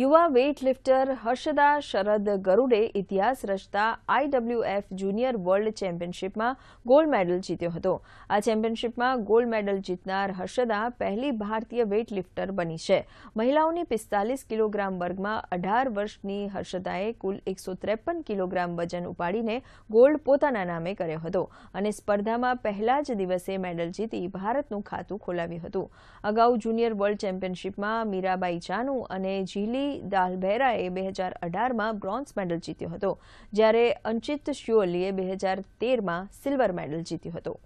યુવા weight lifter હર્ષદા Sharad Garude ઇતિહાસ રચતા આઈડબ્લ્યુએફ જુનિયર વર્લ્ડ ચેમ્પિયનશિપમાં ગોલ્ડ મેડલ જીત્યો હતો આ ચેમ્પિયનશિપમાં ગોલ્ડ મેડલ જીતનાર હર્ષદા પહેલી ભારતીય વેઇટ લિફ્ટર બની છે મહિલાઓની પિસ્તાલીસ કિલોગ્રામ વર્ગમાં અઢાર વર્ષની હર્ષદાએ કુલ એકસો ત્રેપન કિલોગ્રામ વજન ઉપાડીને ગોલ્ડ પોતાના નામે કર્યો હતો અને સ્પર્ધામાં પહેલા જ દિવસે મેડલ જીતી ભારતનું ખાતું ખોલાવ્યું હતું અગાઉ જુનિયર વર્લ્ડ ચેમ્પિયનશિપમાં મીરાબાઈ ચાનુ અને જીલી હેન્રી દાલભેરાએ બે હજાર અઢારમાં બ્રોન્ઝ મેડલ જીત્યો હતો જ્યારે અંચિત શ્યુઅલીએ બે હજાર તેરમાં સિલ્વર મેડલ જીત્યો હતો